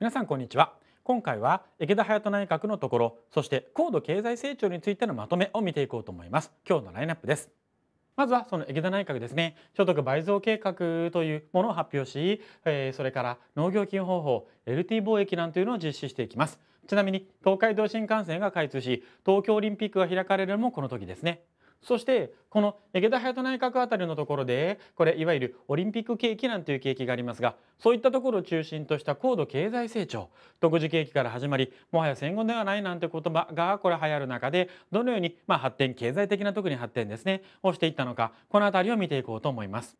皆さんこんにちは今回は池田隼人内閣のところそして高度経済成長についてのまとめを見ていこうと思います今日のラインナップですまずはその池田内閣ですね所得倍増計画というものを発表し、えー、それから農業金方法 LT 貿易なんていうのを実施していきますちなみに東海道新幹線が開通し東京オリンピックが開かれるのもこの時ですねそしてこの池田隼人内閣あたりのところでこれいわゆるオリンピック景気なんていう景気がありますがそういったところを中心とした高度経済成長独自景気から始まりもはや戦後ではないなんて言葉がこれ流行る中でどのようにまあ発展経済的な特に発展ですねをしていったのかこの辺りを見ていこうと思います。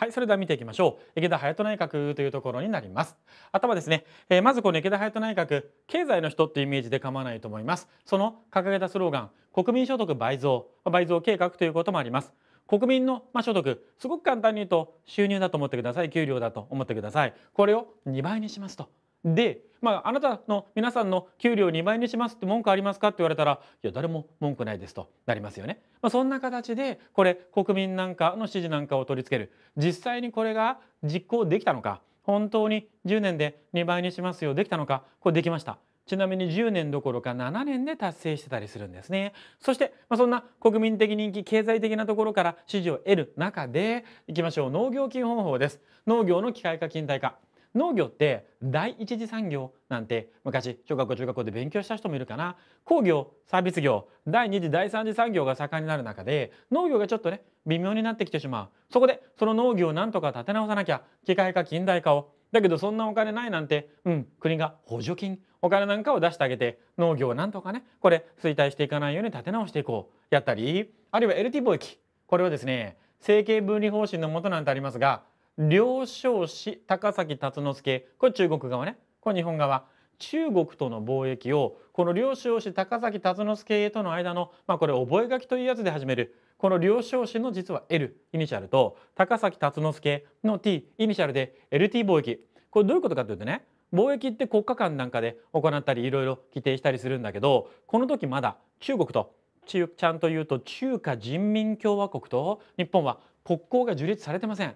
はい、それでは見ていきましょう。池田隼人内閣というところになります。頭ですね、えー、まずこの池田隼人内閣、経済の人っていうイメージで構わないと思います。その掲げたスローガン、国民所得倍増、倍増計画ということもあります。国民のま所得、すごく簡単に言うと収入だと思ってください、給料だと思ってください。これを2倍にしますと。で、まあ、あなたの皆さんの給料2倍にしますって文句ありますかって言われたらいや誰も文句ないですとなりますよね。まあ、そんな形でこれ国民なんかの支持なんかを取り付ける実際にこれが実行できたのか本当に10年で2倍にしますよできたのかこれできました。ちなみに10年どころか7年で達成してたりするんですね。そして、まあ、そんな国民的人気、経済的なところから支持を得る中で、いきましょう。農業基本法です。農業の機械化、近代化。農業って第一次産業なんて昔小学校中学校で勉強した人もいるかな工業サービス業第二次第三次産業が盛んになる中で農業がちょっとね微妙になってきてしまうそこでその農業をなんとか立て直さなきゃ機械化近代化をだけどそんなお金ないなんて、うん、国が補助金お金なんかを出してあげて農業をなんとかねこれ衰退していかないように立て直していこうやったりあるいは LT 貿易これはですね政経分離方針のもとなんてありますが両少子高崎辰之助これ中国側ねこれ日本側中国との貿易をこの両少子高崎辰之助との間の、まあ、これ覚書というやつで始めるこの両少子の実は L イニシャルと高崎辰之助の T イニシャルで LT 貿易これどういうことかというとね貿易って国家間なんかで行ったりいろいろ規定したりするんだけどこの時まだ中国とちゃんと言うと中華人民共和国と日本は国交が樹立されてません。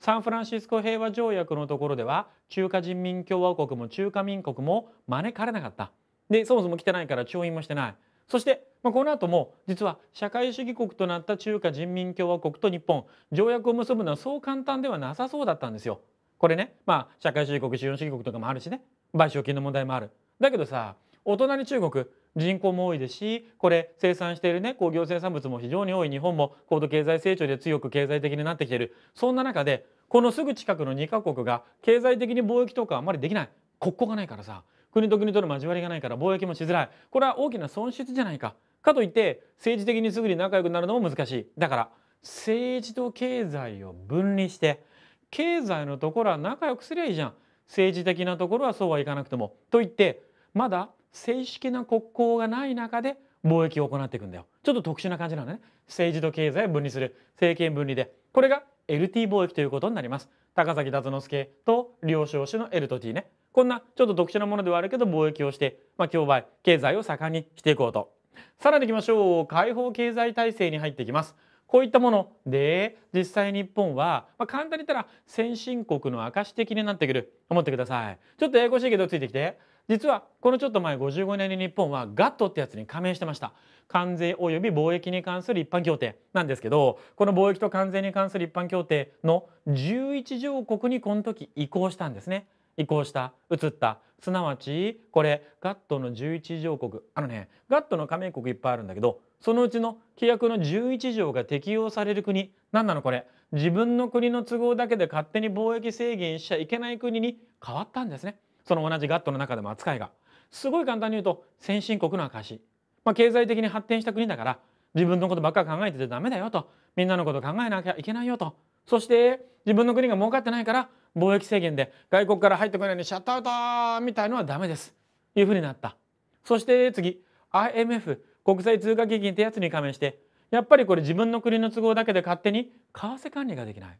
サンフランシスコ平和条約のところでは中華人民共和国も中華民国も招かれなかったでそもそも来てないから調印もしてないそして、まあ、この後も実は社会主義国となった中華人民共和国と日本条約を結ぶのはそう簡単ではなさそうだったんですよ。これね、まあ、社会主義国資本主義国とかもあるしね賠償金の問題もある。だけどさお隣中国人口も多いですしこれ生産しているね工業生産物も非常に多い日本も高度経済成長で強く経済的になってきているそんな中でこのすぐ近くの2カ国が経済的に貿易とかあんまりできない国交がないからさ国と国との交わりがないから貿易もしづらいこれは大きな損失じゃないかかといって政治的にすぐに仲良くなるのも難しいだから政治と経済を分離して経済のところは仲良くすりゃいいじゃん政治的なところはそうはいかなくてもと言ってまだ正式な国交がない中で貿易を行っていくんだよちょっと特殊な感じなのね政治と経済を分離する政権分離でこれが LT 貿易ということになります高崎達之助と領商種の L と T ねこんなちょっと特殊なものではあるけど貿易をして、まあ、競売経済を盛んにしていこうとさらに行きましょう解放経済体制に入っていきますこういったもので実際日本は、まあ、簡単に言ったら先進国の証的になってくる思ってくださいちょっとややこしいけどついてきて実はこのちょっと前55年に日本は GATT ってやつに加盟してました関税及び貿易に関する一般協定なんですけどこの貿易と関税に関する一般協定の11条国にこの時移行したんですね移行した移ったすなわちこれ GATT の11条国あのね GATT の加盟国いっぱいあるんだけどそのうちの規約の11条が適用される国何なのこれ自分の国の都合だけで勝手に貿易制限しちゃいけない国に変わったんですね。その同じガットの中でも扱いがすごい簡単に言うと先進国の証、まあ、経済的に発展した国だから自分のことばっか考えててダメだよとみんなのこと考えなきゃいけないよとそして自分の国が儲かってないから貿易制限で外国から入ってこないようにシャットアウトみたいのはダメですいうふうになったそして次 IMF 国際通貨基金ってやつに加盟してやっぱりこれ自分の国の都合だけで勝手に為替管理ができない為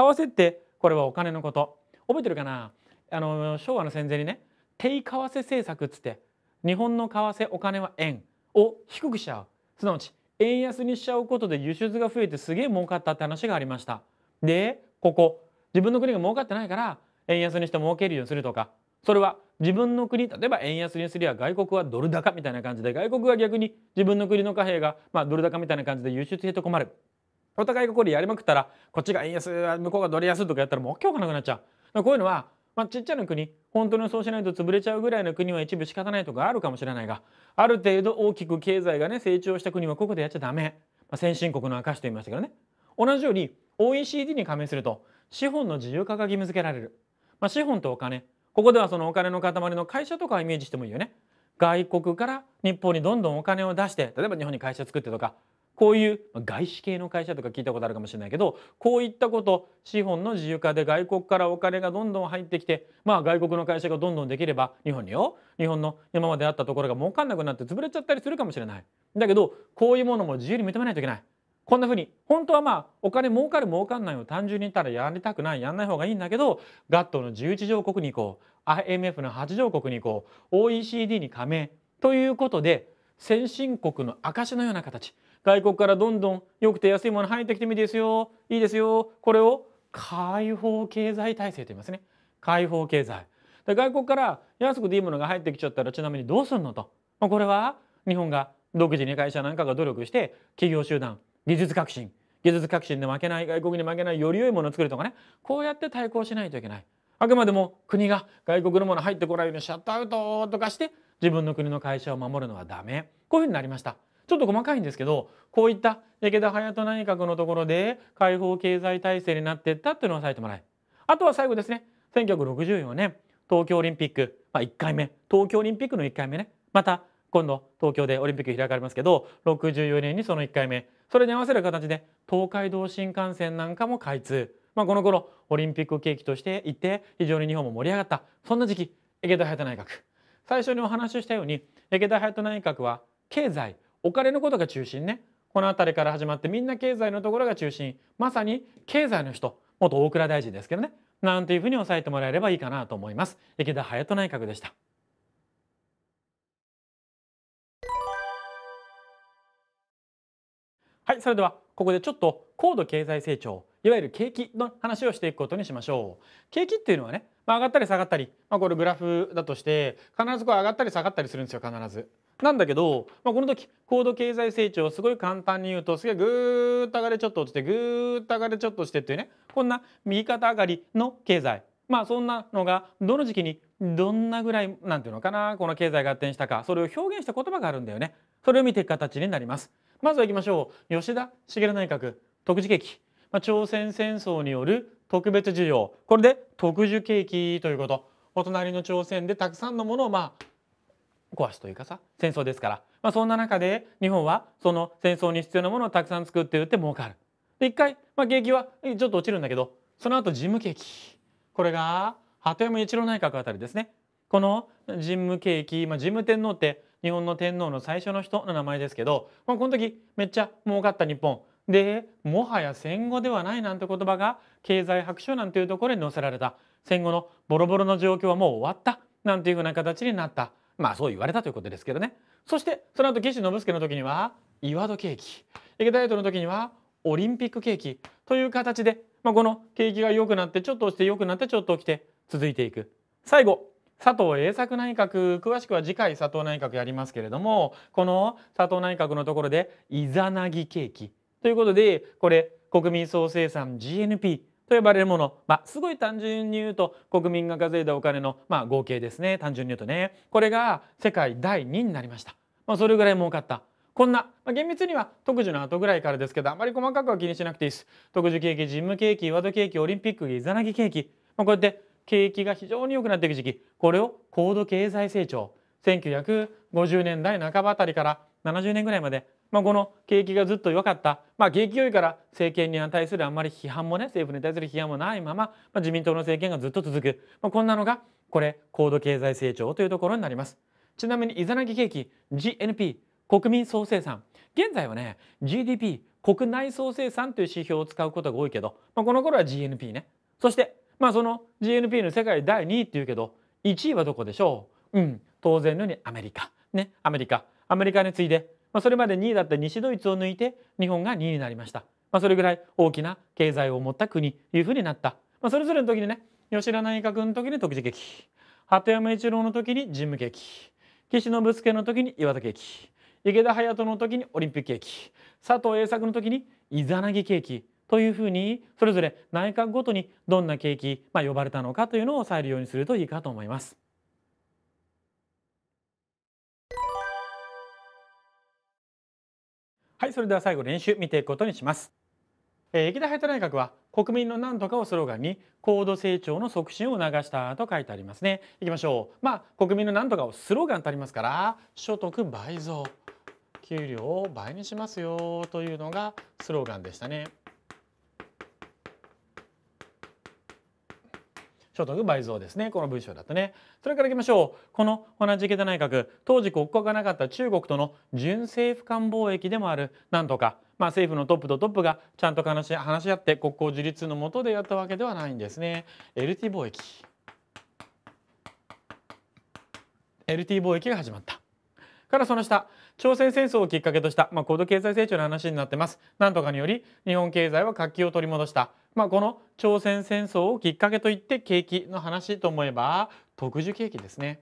替ってこれはお金のこと覚えてるかなあの昭和の戦前にね低為替政策っつって日本の為替お金は円を低くしちゃうすなわち円安にしちゃうことで輸出が増えてすげえ儲かったって話がありましたでここ自分の国が儲かってないから円安にして儲けるようにするとかそれは自分の国例えば円安にすりゃ外国はドル高みたいな感じで外国は逆に自分の国の貨幣が、まあ、ドル高みたいな感じで輸出して困るお互いがこれやりまくったらこっちが円安向こうがドル安とかやったらもう今日がなくなっちゃうこういうのはまあ、ちっちゃな国本当にそうしないと潰れちゃうぐらいの国は一部仕方ないとかあるかもしれないがある程度大きく経済がね成長した国はここでやっちゃダメ、まあ、先進国の証と言いましたけどね同じように OECD に加盟すると資本の自由化が義務付けられる、まあ、資本とお金ここではそのお金の塊の会社とかをイメージしてもいいよね外国から日本にどんどんお金を出して例えば日本に会社作ってとかこういう外資系の会社とか聞いたことあるかもしれないけどこういったこと資本の自由化で外国からお金がどんどん入ってきて、まあ、外国の会社がどんどんできれば日本によ日本の今まであったところが儲かんなくなって潰れちゃったりするかもしれないだけどこういうものも自由に認めないといけないこんなふうに本当はまあお金儲かる儲かんないを単純に言ったらやりたくないやんない方がいいんだけど GATT の11条国に行こう IMF の8条国に行こう OECD に加盟ということで先進国の証のような形外国からどんどん良くて安いもの入ってきてもいいですよいいですよこれを開放経済体制と言いますね開放経済で外国から安くていいものが入ってきちゃったらちなみにどうするのと、まこれは日本が独自に会社なんかが努力して企業集団技術革新技術革新で負けない外国に負けないより良いものを作るとかねこうやって対抗しないといけないあくまでも国が外国のもの入ってこないようにシャットアウトとかして自分の国の会社を守るのはダメこういうふうになりましたちょっと細かいんですけどこういった池田隼人内閣のところで解放経済体制になっていったっていうのを押さえてもらいあとは最後ですね1964年東京オリンピック、まあ、1回目東京オリンピックの1回目ねまた今度東京でオリンピック開かれますけど64年にその1回目それに合わせる形で東海道新幹線なんかも開通まあ、この頃オリンピック契機としていて非常に日本も盛り上がったそんな時期池田隼人内閣最初にお話ししたように池田隼人内閣は経済お金のことが中心ねこの辺りから始まってみんな経済のところが中心まさに経済の人元大蔵大臣ですけどねなんていうふうに抑えてもらえればいいかなと思います池田隼人内閣でしたはいそれではここでちょっと高度経済成長いわゆる景気の話をしていくことにしましょう。景気っていうのはね、まあ、上がったり下がったり、まあ、これグラフだとして必ずこう上がったり下がったりするんですよ必ず。なんだけど、まあ、この時高度経済成長すごい簡単に言うとすげえぐーっと上がれちょっと落ちてぐーっと上がれちょっとしてっていうねこんな右肩上がりの経済まあそんなのがどの時期にどんなぐらいなんていうのかなこの経済が発展したかそれを表現した言葉があるんだよねそれを見ていく形になりますまずは行きましょう吉田茂内閣特次景気朝鮮戦争による特別需要これで特需景気ということお隣の朝鮮でたくさんのものをまあ壊すというかさ戦争ですから、まあ、そんな中で日本はその戦争に必要なものをたくさん作って売って儲かる。で一回、まあ、景気はちょっと落ちるんだけどその後事務景気これが鳩山一郎内閣あたりですねこの神武景気、まあ、神武天皇って日本の天皇の最初の人の名前ですけど、まあ、この時めっちゃ儲かった日本でもはや戦後ではないなんて言葉が経済白書なんていうところに載せられた戦後のボロボロの状況はもう終わったなんていうふうな形になったまあそう言われたということですけどねそしてその後岸信介の時には岩戸景気池田エイトの時にはオリンピック景気という形で、まあ、この景気が良くなってちょっと落ちて良くなってちょっと起きて続いていく最後佐藤栄作内閣詳しくは次回佐藤内閣やりますけれどもこの佐藤内閣のところでイザナギ景気ということでこれ国民総生産 GNP と呼ばれるもの、まあ、すごい単純に言うと国民が稼いだお金の、まあ、合計ですね単純に言うとねこれが世界第2位になりました、まあ、それぐらい儲かったこんな、まあ、厳密には特需の後ぐらいからですけどあまり細かくは気にしなくていいです特需景気ジム景気ワード景気オリンピックイザナギ景気、まあ、こうやって景気が非常に良くなっていく時期これを高度経済成長1950年代半ばあたりから70年ぐらいまでまあ、この景気がずっと良かった、まあ、景気良いから政権に対するあんまり批判もね政府に対する批判もないまま、まあ、自民党の政権がずっと続く、まあ、こんなのがこれ高度経済成長というところになりますちなみにイザナギ景気 GNP 国民総生産現在はね GDP 国内総生産という指標を使うことが多いけど、まあ、この頃は GNP ねそしてまあその GNP の世界第2位っていうけど1位はどこでしょううん当然のようにアメリカねアメリカアメリカに次いでまあ、それまで2位だった西ドイツを抜いて日本が2位になりました、まあ、それぐらい大きな経済を持った国というふうになった、まあ、それぞれの時にね吉田内閣の時に徳事劇鳩山一郎の時に事務劇岸信介の時に岩田劇池田隼人の時にオリンピック劇佐藤栄作の時にイザナギ劇というふうにそれぞれ内閣ごとにどんな景気、まあ、呼ばれたのかというのを抑えるようにするといいかと思います。はいそれでは最後練習見ていくことにします、えー、池田隼人内閣は国民の何とかをスローガンに高度成長の促進を促したと書いてありますねいきましょうまあ、国民の何とかをスローガンとありますから所得倍増給料を倍にしますよというのがスローガンでしたね所得倍増ですねこの文章だとねそれからいきましょうこの同じ池田内閣当時国交がなかった中国との純政府間貿易でもあるなんとかまあ、政府のトップとトップがちゃんと話し話し合って国交樹立のもとでやったわけではないんですね。LT 貿易 LT 貿易が始まったからその下朝鮮戦争をきっかけとした、まあ、高度経済成長の話になってますなんとかにより日本経済は活気を取り戻した、まあ、この朝鮮戦争をきっかけといって景気の話と思えば特需景気ですね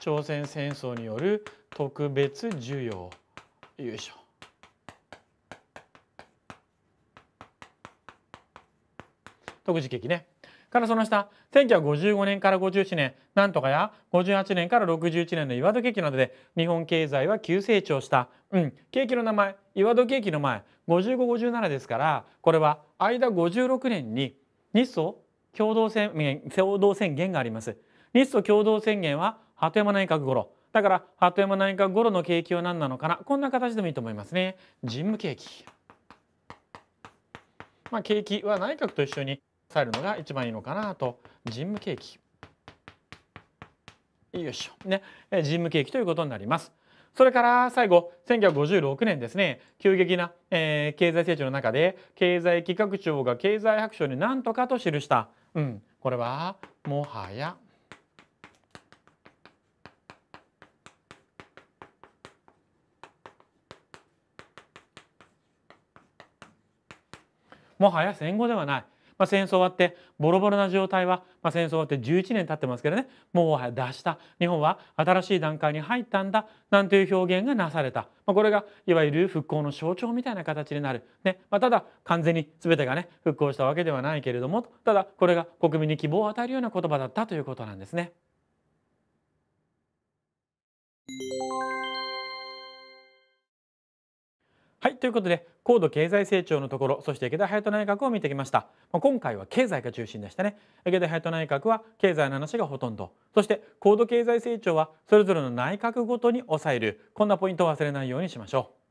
朝鮮戦争による特別需要よいしょ特需景気ねからその下1955年から57年なんとかや58年から61年の岩戸景気などで日本経済は急成長したうん景気の名前岩戸景気の前5557ですからこれは間56年に日ソ共同宣共同宣言があります。日ソ共同宣言は鳩山内閣頃だから鳩山内閣頃の景気は何なのかなこんな形でもいいと思いますね。人務景気まあ、景気は内閣と一緒に伝えるのが一番いいのかなとジンムケーキよいしょねジンムケーキということになります。それから最後1956年ですね急激な、えー、経済成長の中で経済企画庁が経済白書に何とかと記した、うん、これはもはやもはや戦後ではないまあ、戦争終わってボロボロな状態は、まあ、戦争終わって11年経ってますけどねもうはや脱した日本は新しい段階に入ったんだなんていう表現がなされた、まあ、これがいわゆる復興の象徴みたいな形になる、ねまあ、ただ完全に全てがね復興したわけではないけれどもただこれが国民に希望を与えるような言葉だったということなんですね。はい、ということで高度経済成長のところそして池田隼人内閣を見てきました、まあ、今回は経済が中心でしたね池田隼人内閣は経済の話がほとんどそして高度経済成長はそれぞれの内閣ごとに抑えるこんなポイントを忘れないようにしましょう。